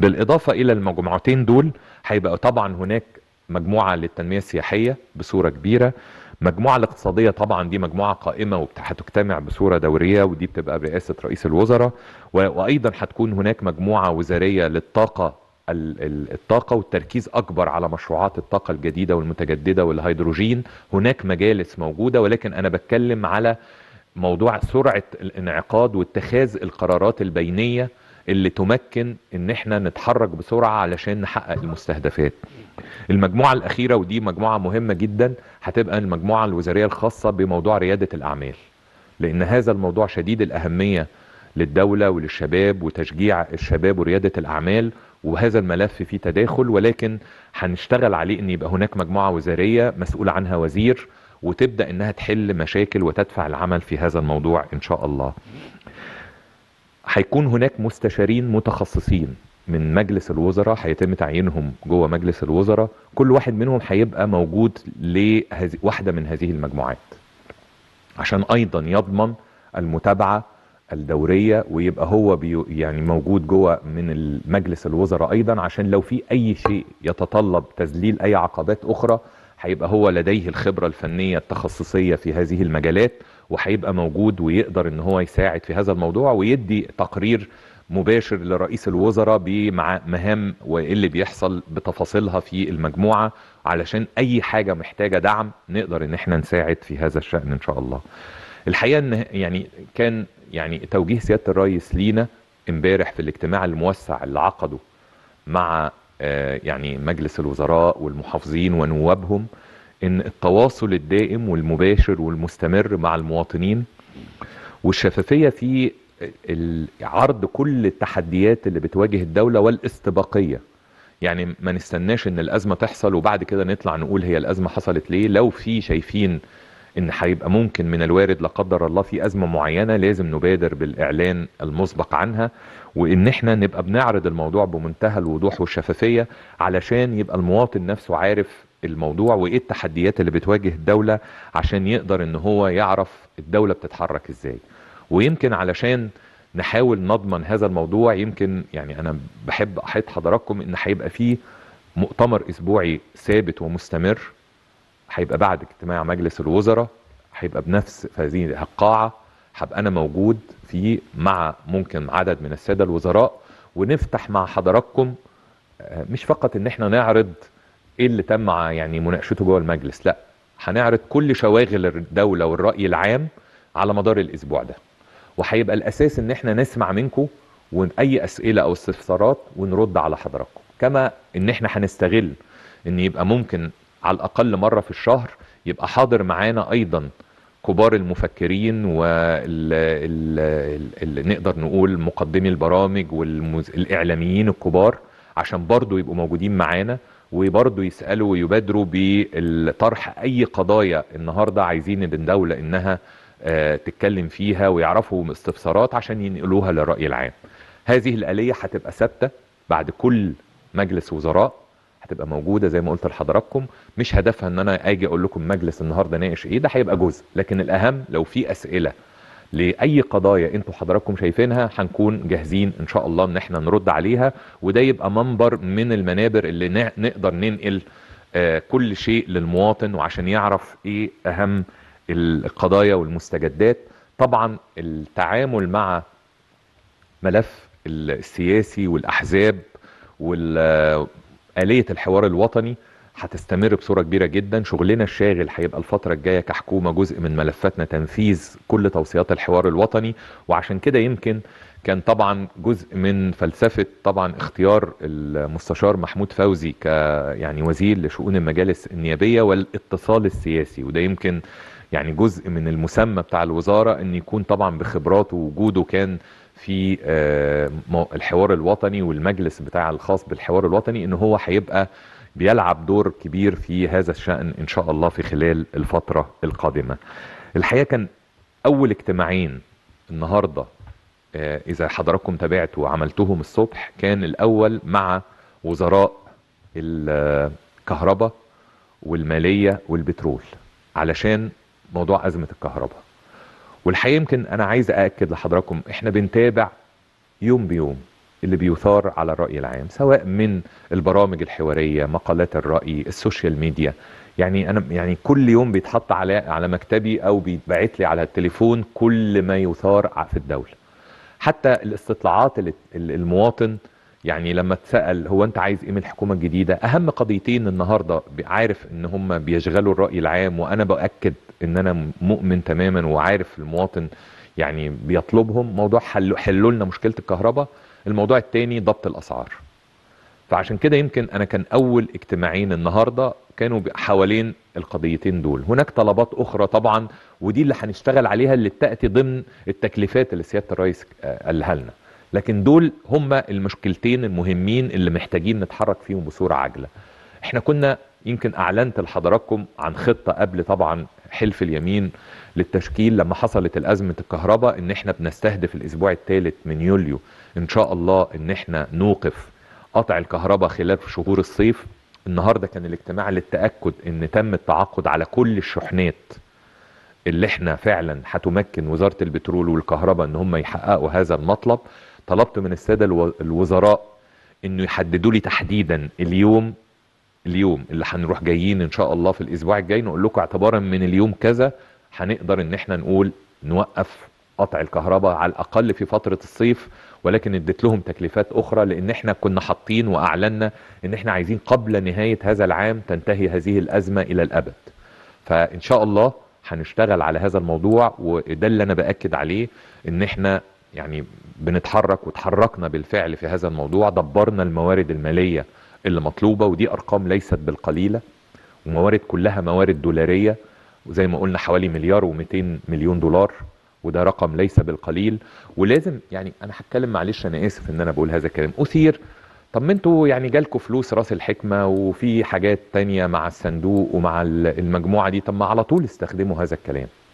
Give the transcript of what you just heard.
بالاضافه الى المجموعتين دول هيبقى طبعا هناك مجموعه للتنميه السياحيه بصوره كبيره مجموعه الاقتصاديه طبعا دي مجموعه قائمه وهتجتمع بصوره دوريه ودي بتبقى برئاسه رئيس الوزراء وايضا هتكون هناك مجموعه وزاريه للطاقه الطاقة والتركيز أكبر على مشروعات الطاقة الجديدة والمتجددة والهيدروجين هناك مجالس موجودة ولكن أنا بتكلم على موضوع سرعة الانعقاد واتخاذ القرارات البينية اللي تمكن ان احنا نتحرك بسرعه علشان نحقق المستهدفات المجموعه الاخيره ودي مجموعه مهمه جدا هتبقى المجموعه الوزاريه الخاصه بموضوع رياده الاعمال لان هذا الموضوع شديد الاهميه للدوله وللشباب وتشجيع الشباب ورياده الاعمال وهذا الملف فيه تداخل ولكن هنشتغل عليه ان يبقى هناك مجموعه وزاريه مسؤول عنها وزير وتبدا انها تحل مشاكل وتدفع العمل في هذا الموضوع ان شاء الله هيكون هناك مستشارين متخصصين من مجلس الوزراء هيتم تعيينهم جوه مجلس الوزراء كل واحد منهم هيبقى موجود لواحده من هذه المجموعات عشان ايضا يضمن المتابعه الدوريه ويبقى هو يعني موجود جوه من مجلس الوزراء ايضا عشان لو في اي شيء يتطلب تذليل اي عقبات اخرى هيبقى هو لديه الخبره الفنيه التخصصيه في هذه المجالات وهيبقى موجود ويقدر ان هو يساعد في هذا الموضوع ويدي تقرير مباشر لرئيس الوزراء بمهام وايه اللي بيحصل بتفاصيلها في المجموعه علشان اي حاجه محتاجه دعم نقدر ان احنا نساعد في هذا الشان ان شاء الله. الحقيقه ان يعني كان يعني توجيه سياده الرئيس لينا امبارح في الاجتماع الموسع اللي عقده مع آه، يعني مجلس الوزراء والمحافظين ونوابهم ان التواصل الدائم والمباشر والمستمر مع المواطنين والشفافية في عرض كل التحديات اللي بتواجه الدولة والاستباقية يعني ما نستناش ان الازمة تحصل وبعد كده نطلع نقول هي الازمة حصلت ليه لو في شايفين ان هيبقى ممكن من الوارد لا قدر الله في ازمه معينه لازم نبادر بالاعلان المسبق عنها وان احنا نبقى بنعرض الموضوع بمنتهى الوضوح والشفافيه علشان يبقى المواطن نفسه عارف الموضوع وايه التحديات اللي بتواجه الدوله عشان يقدر ان هو يعرف الدوله بتتحرك ازاي ويمكن علشان نحاول نضمن هذا الموضوع يمكن يعني انا بحب احيط حضراتكم ان هيبقى فيه مؤتمر اسبوعي ثابت ومستمر هيبقى بعد اجتماع مجلس الوزراء هيبقى بنفس هذه القاعه هبقى انا موجود فيه مع ممكن عدد من الساده الوزراء ونفتح مع حضراتكم آه، مش فقط ان احنا نعرض ايه اللي تم يعني مناقشته جوه المجلس لا هنعرض كل شواغل الدوله والراي العام على مدار الاسبوع ده وهيبقى الاساس ان احنا نسمع منكم واي اسئله او استفسارات ونرد على حضراتكم كما ان احنا هنستغل ان يبقى ممكن على الاقل مره في الشهر يبقى حاضر معانا ايضا كبار المفكرين واللي نقدر نقول مقدمي البرامج والاعلاميين الكبار عشان برضو يبقوا موجودين معانا وبرضه يسالوا ويبادروا بطرح اي قضايا النهارده عايزين الدوله انها آه، تتكلم فيها ويعرفوا استفسارات عشان ينقلوها للراي العام. هذه الاليه هتبقى ثابته بعد كل مجلس وزراء هتبقى موجوده زي ما قلت لحضراتكم مش هدفها ان انا اجي اقول لكم مجلس النهارده ناقش ايه ده هيبقى جزء لكن الاهم لو في اسئله لاي قضايا انتوا حضراتكم شايفينها هنكون جاهزين ان شاء الله ان احنا نرد عليها وده يبقى منبر من المنابر اللي نقدر ننقل آه، كل شيء للمواطن وعشان يعرف ايه اهم القضايا والمستجدات طبعا التعامل مع ملف السياسي والاحزاب والآلية آه، الحوار الوطني هتستمر بصوره كبيره جدا شغلنا الشاغل هيبقى الفتره الجايه كحكومه جزء من ملفاتنا تنفيذ كل توصيات الحوار الوطني وعشان كده يمكن كان طبعا جزء من فلسفه طبعا اختيار المستشار محمود فوزي ك يعني وزير لشؤون المجالس النيابيه والاتصال السياسي وده يمكن يعني جزء من المسمى بتاع الوزاره ان يكون طبعا بخبراته ووجوده كان في آه، الحوار الوطني والمجلس بتاع الخاص بالحوار الوطني ان هو هيبقى بيلعب دور كبير في هذا الشأن إن شاء الله في خلال الفترة القادمة الحقيقة كان أول اجتماعين النهاردة آه، إذا حضراتكم تابعتوا وعملتهم الصبح كان الأول مع وزراء الكهرباء والمالية والبترول علشان موضوع أزمة الكهرباء والحقيقة يمكن أنا عايز أأكد لحضراتكم إحنا بنتابع يوم بيوم اللي بيثار على الرأي العام سواء من البرامج الحوارية مقالات الرأي السوشيال ميديا يعني انا يعني كل يوم بيتحط على على مكتبي او بيتبعت لي على التليفون كل ما يثار في الدوله حتى الاستطلاعات المواطن يعني لما اتسال هو انت عايز ايه من الحكومه الجديده اهم قضيتين النهارده عارف ان هم بيشغلوا الراي العام وانا باكد ان انا مؤمن تماما وعارف المواطن يعني بيطلبهم موضوع حلوا لنا مشكله الكهرباء الموضوع التاني ضبط الاسعار فعشان كده يمكن انا كان اول اجتماعين النهارده كانوا حوالين القضيتين دول هناك طلبات اخرى طبعا ودي اللي هنشتغل عليها اللي بتاتي ضمن التكليفات اللي سياده الرئيس آه، قالها لنا لكن دول هما المشكلتين المهمين اللي محتاجين نتحرك فيهم بصوره عاجله احنا كنا يمكن اعلنت لحضراتكم عن خطه قبل طبعا حلف اليمين للتشكيل لما حصلت الأزمة الكهرباء ان احنا بنستهدف الأسبوع الثالث من يوليو ان شاء الله ان احنا نوقف قطع الكهرباء خلال شهور الصيف النهاردة كان الاجتماع للتأكد ان تم التعاقد على كل الشحنات اللي احنا فعلا هتمكن وزارة البترول والكهرباء ان هم يحققوا هذا المطلب طلبت من السادة الوزراء انه يحددوا لي تحديدا اليوم اليوم اللي هنروح جايين ان شاء الله في الاسبوع الجاي نقول لكم اعتبارا من اليوم كذا هنقدر ان احنا نقول نوقف قطع الكهرباء على الاقل في فتره الصيف ولكن اديت لهم تكليفات اخرى لان احنا كنا حاطين واعلنا ان احنا عايزين قبل نهايه هذا العام تنتهي هذه الازمه الى الابد. فان شاء الله هنشتغل على هذا الموضوع وده اللي انا باكد عليه ان احنا يعني بنتحرك وتحركنا بالفعل في هذا الموضوع دبرنا الموارد الماليه اللي مطلوبه ودي ارقام ليست بالقليله وموارد كلها موارد دولاريه وزي ما قلنا حوالي مليار و200 مليون دولار وده رقم ليس بالقليل ولازم يعني انا هتكلم معلش انا اسف ان انا بقول هذا الكلام اثير طب ما انتوا يعني جالكوا فلوس راس الحكمه وفي حاجات تانية مع الصندوق ومع المجموعه دي طب ما على طول استخدموا هذا الكلام